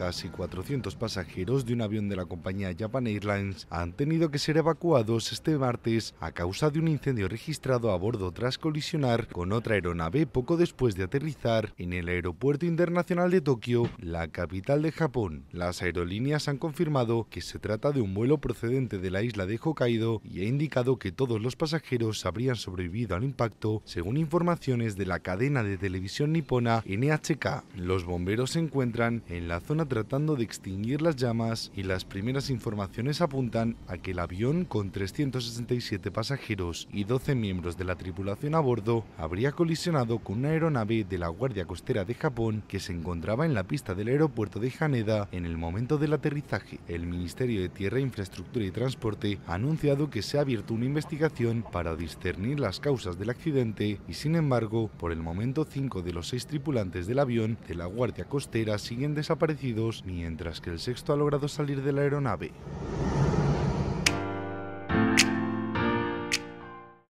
casi 400 pasajeros de un avión de la compañía Japan Airlines han tenido que ser evacuados este martes a causa de un incendio registrado a bordo tras colisionar con otra aeronave poco después de aterrizar en el Aeropuerto Internacional de Tokio, la capital de Japón. Las aerolíneas han confirmado que se trata de un vuelo procedente de la isla de Hokkaido y ha indicado que todos los pasajeros habrían sobrevivido al impacto, según informaciones de la cadena de televisión nipona NHK. Los bomberos se encuentran en la zona tratando de extinguir las llamas y las primeras informaciones apuntan a que el avión con 367 pasajeros y 12 miembros de la tripulación a bordo habría colisionado con una aeronave de la Guardia Costera de Japón que se encontraba en la pista del aeropuerto de Haneda en el momento del aterrizaje. El Ministerio de Tierra, Infraestructura y Transporte ha anunciado que se ha abierto una investigación para discernir las causas del accidente y sin embargo, por el momento cinco de los seis tripulantes del avión de la Guardia Costera siguen desaparecidos mientras que el sexto ha logrado salir de la aeronave.